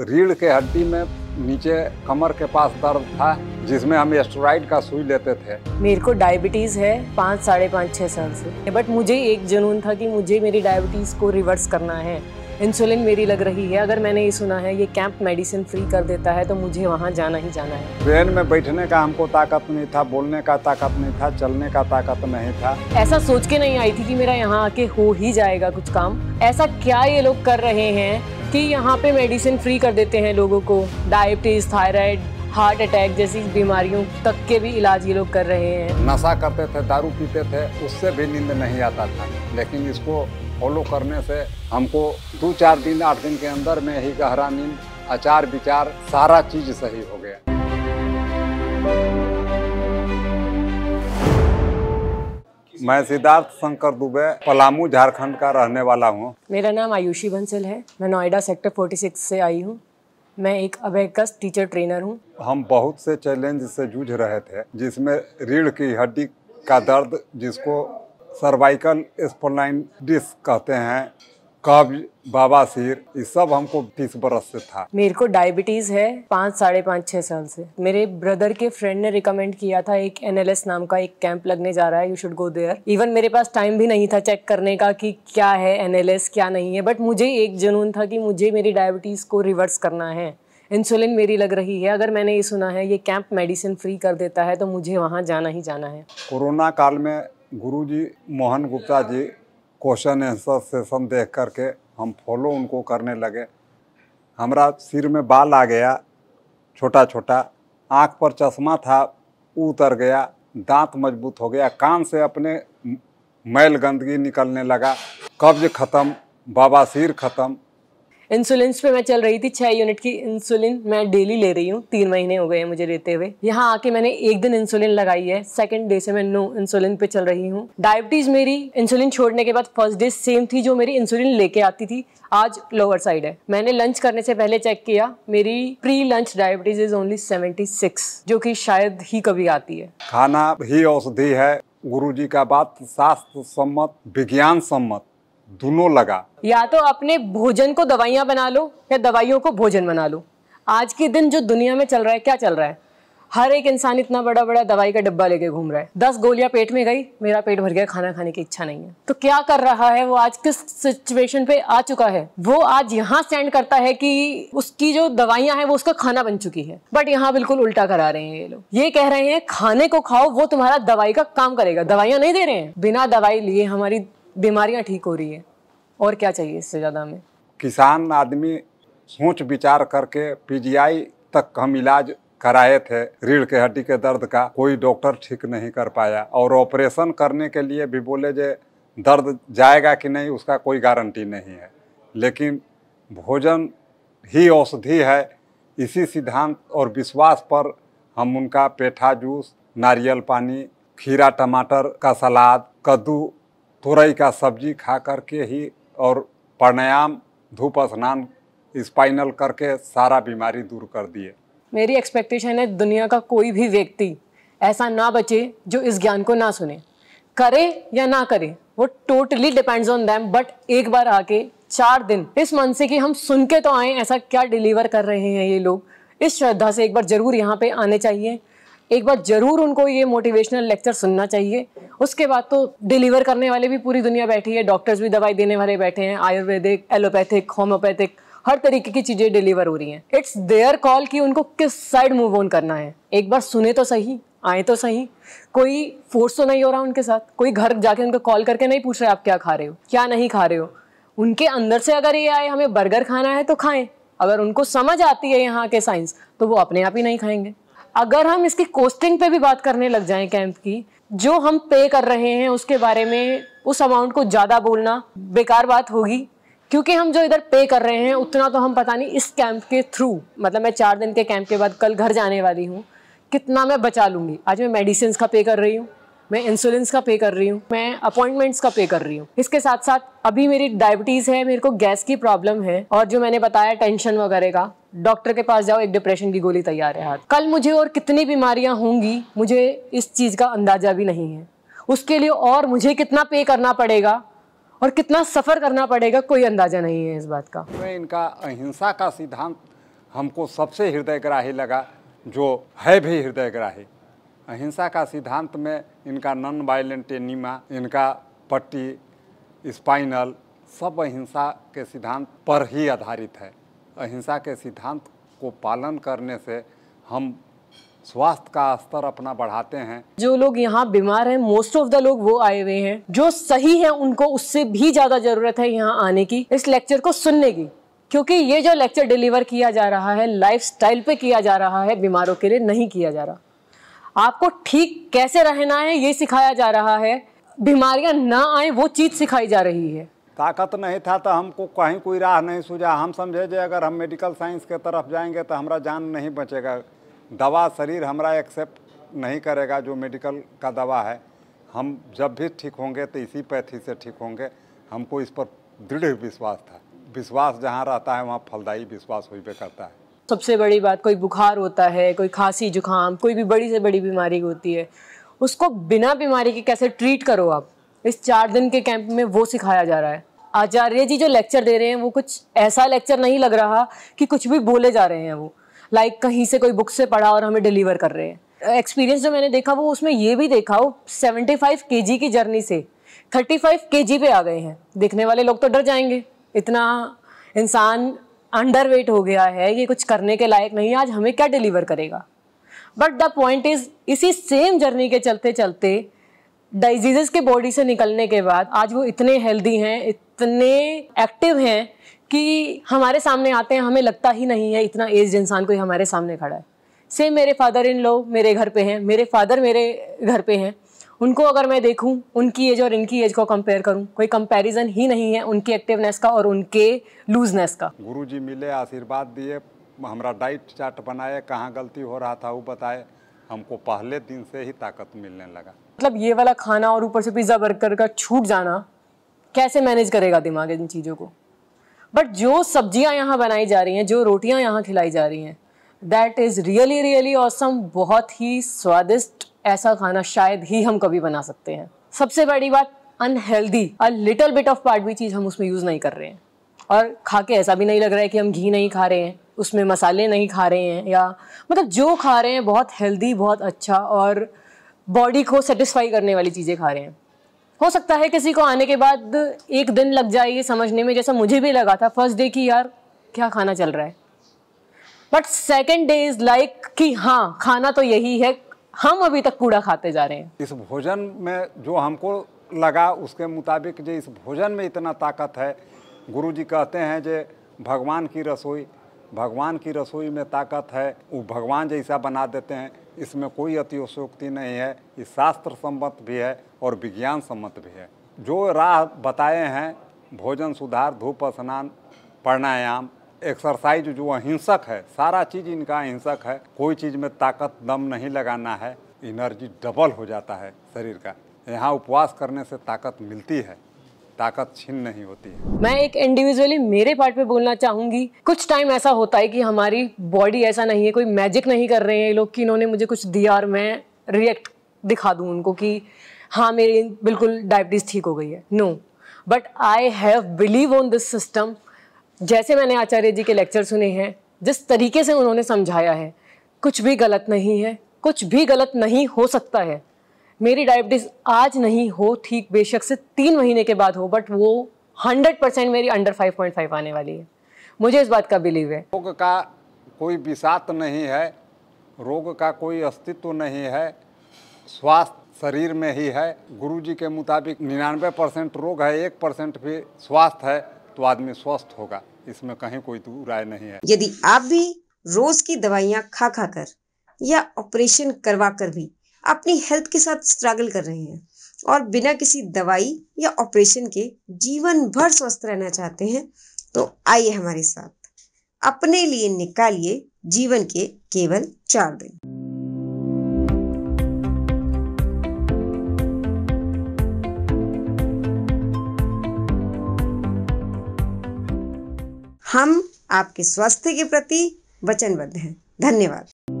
रीढ़ के हड्डी में नीचे कमर के पास दर्द था जिसमें हम एस्ट्रॉइड का सुई लेते थे मेरे को डायबिटीज है पाँच साढ़े पाँच छः साल से बट मुझे एक जुनून था कि मुझे मेरी डायबिटीज को रिवर्स करना है इंसुलिन मेरी लग रही है अगर मैंने ये सुना है ये कैंप मेडिसिन फ्री कर देता है तो मुझे वहाँ जाना ही जाना है ट्रेन में बैठने का हमको ताकत नहीं था बोलने का ताकत नहीं था चलने का ताकत नहीं था ऐसा सोच के नहीं आई थी कि मेरा यहाँ आके हो ही जाएगा कुछ काम ऐसा क्या ये लोग कर रहे हैं कि यहाँ पे मेडिसिन फ्री कर देते हैं लोगों को डायबिटीज़ थायराइड हार्ट अटैक जैसी बीमारियों तक के भी इलाज ये लोग कर रहे हैं नशा करते थे दारू पीते थे उससे भी नींद नहीं आता था लेकिन इसको फॉलो करने से हमको दो चार दिन आठ दिन के अंदर में ही गहरा नींद आचार विचार सारा चीज सही हो गया मैं सिद्धार्थ शंकर दुबे पलामू झारखंड का रहने वाला हूँ मेरा नाम आयुषी बंसल है मैं नोएडा सेक्टर 46 से आई हूँ मैं एक अबेकस टीचर ट्रेनर हूँ हम बहुत से चैलेंज से जूझ रहे थे जिसमें रीढ़ की हड्डी का दर्द जिसको सर्वाइकल स्पोलाइन डिस्क कहते हैं बाबा बाबासीर ये सब हमको तीस बरस से था मेरे को डायबिटीज है पाँच साढ़े पाँच छः साल से मेरे ब्रदर के फ्रेंड ने रिकमेंड किया था एक एनएलएस नाम का एक कैंप लगने जा रहा है you should go there even मेरे पास टाइम भी नहीं था चेक करने का कि क्या है एनएलएस क्या नहीं है बट मुझे एक जुनून था कि मुझे मेरी डायबिटीज़ को रिवर्स करना है इंसुलिन मेरी लग रही है अगर मैंने ये सुना है ये कैंप मेडिसिन फ्री कर देता है तो मुझे वहाँ जाना ही जाना है कोरोना काल में Guruji Mohan Gupta ji question answer session देख करके हम फॉलो उनको करने लगे हमारा सिर में बाल आ गया छोटा छोटा आँख पर चश्मा था उतर गया दांत मजबूत हो गया कान से अपने मैल गंदगी निकलने लगा कब्ज ख़त्म बाबा सिर ख़त्म इंसुलिन पे मैं चल रही थी छः यूनिट की इंसुलिन मैं डेली ले रही हूँ तीन महीने हो गए हैं मुझे लेते हुए यहाँ आके मैंने एक दिन इंसुलिन लगाई है सेकंड डे से मैं नो इंसुलिन पे चल रही हूँ डायबिटीज मेरी इंसुलिन छोड़ने के बाद फर्स्ट डे सेम थी जो मेरी इंसुलिन लेके आती थी आज लोअर साइड है मैंने लंच करने से पहले चेक किया मेरी pre lunch diabetes is only seventy six जो की शायद ही कभी आती है खाना ही औषधि है गुरु का बात शास्त्र सम्मत विज्ञान सम्मत दोनों लगा या तो अपने भोजन को दवाइयाँ बना लो या दवाइयों को भोजन बना लो आज के दिन जो दुनिया में चल रहा है क्या चल रहा है हर एक इंसान इतना बड़ा बड़ा दवाई का डब्बा लेके घूम रहा है दस गोलियां पेट में गई मेरा पेट भर गया खाना खाने की इच्छा नहीं है तो क्या कर रहा है वो आज किस सिचुएशन पे आ चुका है वो आज यहाँ स्टैंड करता है कि उसकी जो दवाइयां हैं वो उसका खाना बन चुकी है बट यहाँ बिल्कुल उल्टा करा रहे हैं ये लोग ये कह रहे हैं खाने को खाओ वो तुम्हारा दवाई का काम करेगा दवाइयां नहीं दे रहे हैं बिना दवाई लिए हमारी बीमारियां ठीक हो रही है और क्या चाहिए इससे ज़्यादा हमें किसान आदमी सोच विचार करके पीजीआई तक हम इलाज कराए थे रीढ़ के हड्डी के दर्द का कोई डॉक्टर ठीक नहीं कर पाया और ऑपरेशन करने के लिए भी बोले जे दर्द जाएगा कि नहीं उसका कोई गारंटी नहीं है लेकिन भोजन ही औषधि है इसी सिद्धांत और विश्वास पर हम उनका पेठा जूस नारियल पानी खीरा टमाटर का सलाद कद्दू तुरई का सब्जी खा करके ही और प्राणायाम धूप स्नान स्पाइनल करके सारा बीमारी दूर कर दिए मेरी एक्सपेक्टेशन है दुनिया का कोई भी व्यक्ति ऐसा ना बचे जो इस ज्ञान को ना सुने करे या ना करे वो totally depends on them but एक बार आके चार दिन इस मन से कि हम सुन के तो आए ऐसा क्या डिलीवर कर रहे हैं ये लोग इस श्रद्धा से एक बार जरूर यहाँ पे आने चाहिए एक बार ज़रूर उनको ये मोटिवेशनल लेक्चर सुनना चाहिए उसके बाद तो डिलीवर करने वाले भी पूरी दुनिया बैठी है डॉक्टर्स भी दवाई देने वाले बैठे हैं आयुर्वेदिक एलोपैथिक होम्योपैथिक हर तरीके की चीज़ें डिलीवर हो रही हैं इट्स देयर कॉल कि उनको किस साइड मूव ऑन करना है एक बार सुने तो सही आए तो सही कोई फोर्स तो नहीं हो रहा उनके साथ कोई घर जाके उनको कॉल करके नहीं पूछ रहे आप क्या खा रहे हो क्या नहीं खा रहे हो उनके अंदर से अगर ये आए हमें बर्गर खाना है तो खाएं अगर उनको समझ आती है यहाँ के साइंस तो वो अपने आप ही नहीं खाएंगे अगर हम इसकी कोस्टिंग पे भी बात करने लग जाएं कैंप की जो हम पे कर रहे हैं उसके बारे में उस अमाउंट को ज़्यादा बोलना बेकार बात होगी क्योंकि हम जो इधर पे कर रहे हैं उतना तो हम पता नहीं इस कैंप के थ्रू मतलब मैं चार दिन के कैंप के बाद कल घर जाने वाली हूँ कितना मैं बचा लूँगी आज मैं मेडिसिन का पे कर रही हूँ मैं इंसुलिन का पे कर रही हूँ मैं अपॉइंटमेंट्स का पे कर रही हूँ इसके साथ साथ अभी मेरी डायबिटीज़ है मेरे को गैस की प्रॉब्लम है और जो मैंने बताया टेंशन वगैरह का डॉक्टर के पास जाओ एक डिप्रेशन की गोली तैयार है हाथ कल मुझे और कितनी बीमारियाँ होंगी मुझे इस चीज़ का अंदाज़ा भी नहीं है उसके लिए और मुझे कितना पे करना पड़ेगा और कितना सफ़र करना पड़ेगा कोई अंदाज़ा नहीं है इस बात का मैं इनका अहिंसा का सिद्धांत हमको सबसे हृदयग्राही लगा जो है भी हृदयग्राही अहिंसा का सिद्धांत में इनका नॉन वायलेंट एनिमा इनका पट्टी स्पाइनल सब अहिंसा के सिद्धांत पर ही आधारित है अहिंसा के सिद्धांत को पालन करने से हम स्वास्थ्य का स्तर अपना बढ़ाते हैं जो लोग यहाँ बीमार हैं मोस्ट ऑफ द लोग वो आए हुए हैं जो सही है उनको उससे भी ज्यादा जरूरत है यहाँ आने की इस लेक्चर को सुनने की क्योंकि ये जो लेक्चर डिलीवर किया जा रहा है लाइफस्टाइल पे किया जा रहा है बीमारों के लिए नहीं किया जा रहा आपको ठीक कैसे रहना है ये सिखाया जा रहा है बीमारियां ना आए वो चीज़ सिखाई जा रही है ताकत नहीं था तो हमको कहीं कोई राह नहीं सूझा हम समझे जे अगर हम मेडिकल साइंस के तरफ जाएंगे तो हमारा जान नहीं बचेगा दवा शरीर हमारा एक्सेप्ट नहीं करेगा जो मेडिकल का दवा है हम जब भी ठीक होंगे तो इसी पैथी से ठीक होंगे हमको इस पर दृढ़ विश्वास था विश्वास जहाँ रहता है वहाँ फलदायी विश्वास हुई करता है सबसे बड़ी बात कोई बुखार होता है कोई खांसी जुकाम कोई भी बड़ी से बड़ी बीमारी होती है उसको बिना बीमारी के कैसे ट्रीट करो आप इस चार दिन के कैंप में वो सिखाया जा रहा है आचार्य जी जो लेक्चर दे रहे हैं वो कुछ ऐसा लेक्चर नहीं लग रहा कि कुछ भी बोले जा रहे हैं वो लाइक like कहीं से कोई बुक से पढ़ा और हमें डिलीवर कर रहे हैं एक्सपीरियंस जो मैंने देखा वो उसमें ये भी देखा वो सेवेंटी फाइव के जी की जर्नी से थर्टी फाइव के जी पे आ गए हैं देखने वाले लोग तो डर जाएंगे इतना इंसान अंडर वेट हो गया है ये कुछ करने के लायक नहीं आज हमें क्या डिलीवर करेगा बट द पॉइंट इज इसी सेम जर्नी के चलते चलते डाइजीज़ के बॉडी से निकलने के बाद आज वो इतने हेल्दी हैं इतने एक्टिव हैं कि हमारे सामने आते हैं हमें लगता ही नहीं है इतना एज इंसान कोई हमारे सामने खड़ा है सेम मेरे फादर इन लो मेरे घर पे हैं मेरे फादर मेरे घर पे हैं उनको अगर मैं देखूं उनकी एज और इनकी एज को कंपेयर करूं कोई कंपैरिजन ही नहीं है उनकी एक्टिवनेस का और उनके लूजनेस का गुरु जी मिले आशीर्वाद दिए हमारा डाइट चार्ट बनाए कहाँ गलती हो रहा था वो बताए हमको पहले दिन से ही ताकत मिलने लगा मतलब ये वाला खाना और ऊपर से पिज़्ज़ा बर्गर का छूट जाना कैसे मैनेज करेगा दिमाग इन चीज़ों को बट जो सब्जियाँ यहाँ बनाई जा रही हैं जो रोटियाँ यहाँ खिलाई जा रही हैं that is really really awesome बहुत ही स्वादिष्ट ऐसा खाना शायद ही हम कभी बना सकते हैं सबसे बड़ी बात unhealthy a little bit of part भी चीज़ हम उसमें यूज़ नहीं कर रहे हैं और खा के ऐसा भी नहीं लग रहा है कि हम घी नहीं खा रहे हैं उसमें मसाले नहीं खा रहे हैं या मतलब जो खा रहे हैं बहुत हेल्दी बहुत अच्छा और बॉडी को सेटिस्फाई करने वाली चीज़ें खा रहे हैं हो सकता है किसी को आने के बाद एक दिन लग जाए ये समझने में जैसा मुझे भी लगा था फर्स्ट डे की यार क्या खाना चल रहा है but second day is like कि हाँ खाना तो यही है हम अभी तक कूड़ा खाते जा रहे हैं इस भोजन में जो हमको लगा उसके मुताबिक जो इस भोजन में इतना ताकत है गुरु जी कहते हैं जे भगवान की रसोई भगवान की रसोई में ताकत है वो भगवान जैसा बना देते हैं इसमें कोई अतिशोक्ति नहीं है ये शास्त्र सम्मत भी है और विज्ञान सम्मत भी है जो राह बताए हैं भोजन सुधार धूप स्नान प्राणायाम एक्सरसाइज जो अहिंसक है सारा चीज़ इनका अहिंसक है कोई चीज़ में ताकत दम नहीं लगाना है एनर्जी डबल हो जाता है शरीर का यहाँ उपवास करने से ताकत मिलती है ताकत छीन नहीं होती है मैं एक इंडिविजुअली मेरे पार्ट पे बोलना चाहूंगी कुछ टाइम ऐसा होता है कि हमारी बॉडी ऐसा नहीं है कोई मैजिक नहीं कर रहे हैं ये लोग कि इन्होंने मुझे कुछ दिया और मैं रिएक्ट दिखा दूँ उनको कि हाँ मेरी बिल्कुल डायबिटीज़ ठीक हो गई है no but I have believe on this system जैसे मैंने आचार्य जी के लेक्चर सुने हैं जिस तरीके से उन्होंने समझाया है कुछ भी गलत नहीं है कुछ भी गलत नहीं हो सकता है मेरी डायबिटीज़ आज नहीं हो ठीक बेशक से तीन महीने के बाद हो बट वो हंड्रेड परसेंट मेरी अंडर फाइव पॉइंट फाइव आने वाली है मुझे इस बात का बिलीव है रोग का कोई विषात नहीं है रोग का कोई अस्तित्व नहीं है स्वास्थ्य शरीर में ही है गुरु जी के मुताबिक निन्यानवे परसेंट रोग है एक परसेंट भी स्वास्थ्य है तो आदमी स्वस्थ होगा इसमें कहीं कोई राय नहीं है यदि आप भी रोज की दवाइयाँ खा खा कर या ऑपरेशन करवा कर भी अपनी हेल्थ के साथ स्ट्रगल कर रहे हैं और बिना किसी दवाई या ऑपरेशन के जीवन भर स्वस्थ रहना चाहते हैं तो आइए हमारे साथ अपने लिए निकालिए जीवन के केवल चार दिन हम आपके स्वास्थ्य के प्रति वचनबद्ध हैं धन्यवाद